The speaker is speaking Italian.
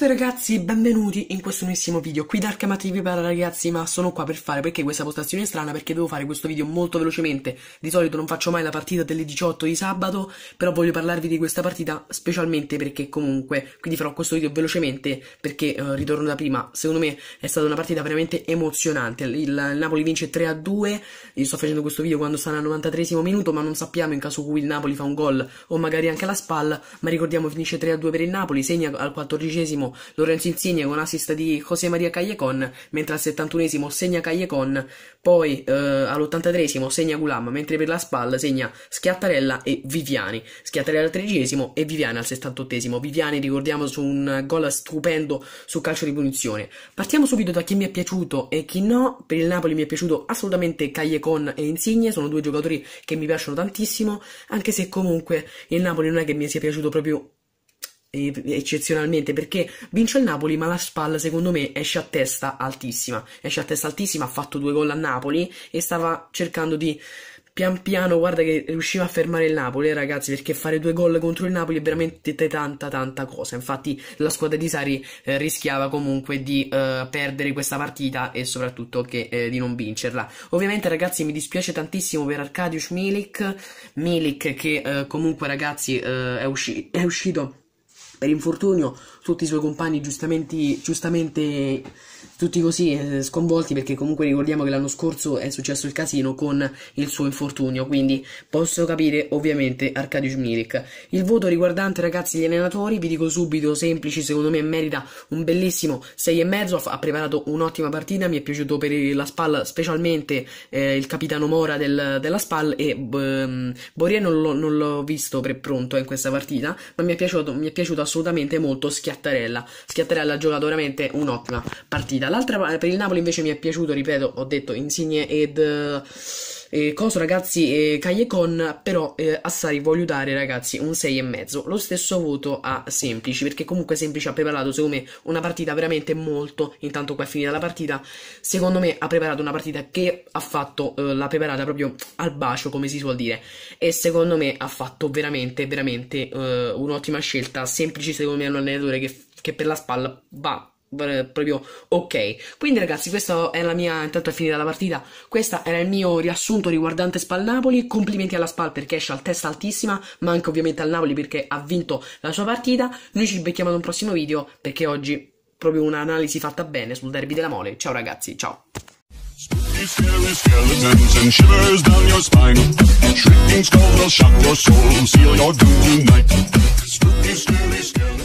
tutti ragazzi, benvenuti in questo nuovissimo video Qui Dark Amativi per ragazzi, ma sono qua per fare perché questa postazione è strana Perché devo fare questo video molto velocemente Di solito non faccio mai la partita delle 18 di sabato Però voglio parlarvi di questa partita specialmente perché comunque Quindi farò questo video velocemente perché eh, ritorno da prima Secondo me è stata una partita veramente emozionante Il, il Napoli vince 3-2 Io sto facendo questo video quando stanno al 93 minuto Ma non sappiamo in caso cui il Napoli fa un gol o magari anche la spalla Ma ricordiamo finisce 3-2 per il Napoli, segna al 14 Lorenzo Insigne con assist di José Maria Callecon, mentre al 71 esimo segna Callecon, poi eh, all'83 segna Gulam, mentre per la spalla segna Schiattarella e Viviani. Schiattarella al 13 esimo e Viviani al 78 Viviani ricordiamo su un gol stupendo su calcio di punizione. Partiamo subito da chi mi è piaciuto e chi no. Per il Napoli mi è piaciuto assolutamente Callecon e Insigne, sono due giocatori che mi piacciono tantissimo, anche se comunque il Napoli non è che mi sia piaciuto proprio eccezionalmente perché vince il Napoli ma la spalla secondo me esce a testa altissima esce a testa altissima ha fatto due gol a Napoli e stava cercando di pian piano guarda che riusciva a fermare il Napoli eh, ragazzi perché fare due gol contro il Napoli è veramente tanta tanta cosa infatti la squadra di Sari eh, rischiava comunque di eh, perdere questa partita e soprattutto che, eh, di non vincerla ovviamente ragazzi mi dispiace tantissimo per Arkadiusz Milik Milik che eh, comunque ragazzi è, usci è uscito per infortunio tutti i suoi compagni giustamente, giustamente tutti così eh, sconvolti perché comunque ricordiamo che l'anno scorso è successo il casino con il suo infortunio quindi posso capire ovviamente Arkadiusz Milik il voto riguardante ragazzi gli allenatori vi dico subito semplici secondo me merita un bellissimo 6,5 ha preparato un'ottima partita mi è piaciuto per la spalla specialmente eh, il capitano Mora del, della spalla e ehm, Borie non l'ho, visto per pronto in questa partita ma mi è piaciuto, mi è piaciuto assolutamente assolutamente molto Schiattarella. Schiattarella ha giocato veramente un'ottima partita. L'altra per il Napoli invece mi è piaciuto, ripeto, ho detto Insigne ed... Eh, eh, coso ragazzi, eh, Caie Con, però eh, Assari voglio dare ragazzi un 6,5. Lo stesso voto a Semplici, perché comunque Semplici ha preparato secondo me una partita veramente molto, intanto qua è finita la partita, secondo me ha preparato una partita che ha fatto, eh, l'ha preparata proprio al bacio come si suol dire e secondo me ha fatto veramente, veramente eh, un'ottima scelta. Semplici secondo me è un allenatore che, che per la spalla va eh, proprio ok quindi ragazzi questa è la mia intanto è finita la partita questo era il mio riassunto riguardante Spal Napoli complimenti alla Spal perché esce al testa altissima ma anche ovviamente al Napoli perché ha vinto la sua partita noi ci becchiamo ad un prossimo video perché oggi proprio un'analisi fatta bene sul derby della mole ciao ragazzi ciao Scary skeletons and shivers down your spine. Shrieking skulls will shock your soul, seal your doom tonight. Spooky, scary skeletons.